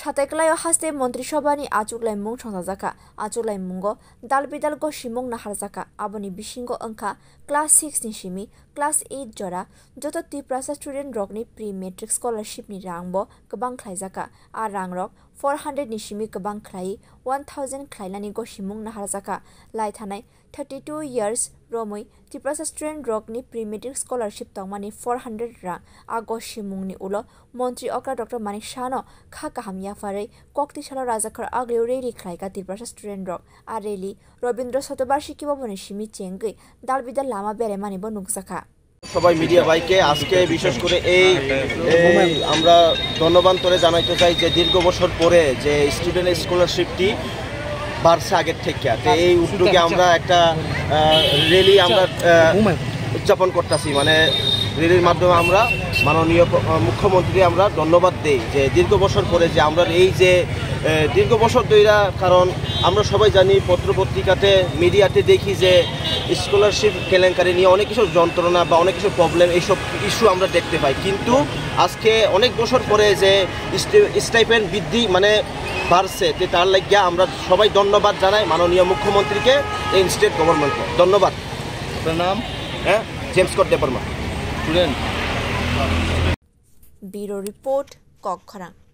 সাতাইকলায় হাসতে মন্ত্রিসভা হাস্তে মন্ত্রিসভানি আচুকলাইমুং সংসাজাকা আচুকলাইমুঙ্গ দালবিদালগ সিমুং নাহারজাকা আবনি বিশিঙ্গ অংখা class six নি সিমি ক্লাস এইট জরা যত ত্রিপ্রাসা স্টুডেন্ট রকনি প্রি মেট্রিক স্কলারশিপ স্কলারশিপনি রাংব গবাং জাকা আর রাং রক ফ'र हान्ड्रेडनि सिमि गोबां ख्लायि वान थावजेन्ड ख्लायनानै নাহার জাকা লাই थानाय thirty two years romoi Tripura student rogni pre-metric scholarship tongmani 400 rang agoshi mungni ulo montri okra dr manik shano kha kaham yafarei kokti shala rajakhar agleu reli khlaika Tripura student rog areli Rabindra শতবার্ষিকী ভবনে সিমি Changi দালবিদার Lama বেড়ে মানিব নুকজাখা সবাই media ভাইকে আজকে বিশেষ করে এই আমরা ধন্যবাদ করে জানাইতে চাই যে দীর্ঘ বছর পরে যে স্টুডেন্ট স্কলারশিপটি বাড়ছে আগের থেকে তো এই উদ্যোগে আমরা একটা রেলি আমরা উদযাপন করতেছি মানে রেলির মাধ্যমে আমরা মাননীয় মুখ্যমন্ত্রী আমরা ধন্যবাদ দিই যে দীর্ঘ বছর পরে যে আমরা এই যে দীর্ঘ বছর তৈরা কারণ আমরা সবাই জানি পত্রপত্রিকাতে মিডিয়াতে দেখি যে স্কলারশিপ কেলেঙ্কারি নিয়ে অনেক কিছু যন্ত্রণা বা অনেক কিছু প্রবলেম এইসব ইস্যু আমরা দেখতে পাই কিন্তু আজকে অনেক বছর পরে যে স্টাইপেন বৃদ্ধি মানে বাড়ছে যে তার লাগিয়া আমরা সবাই ধন্যবাদ জানাই মাননীয় মুখ্যমন্ত্রীকে এই স্টেট গভর্নমেন্টকে ধন্যবাদ আপনার নাম হ্যাঁ জেমস কট দেবর্মা ব্যুরো রিপোর্ট কক্ষরা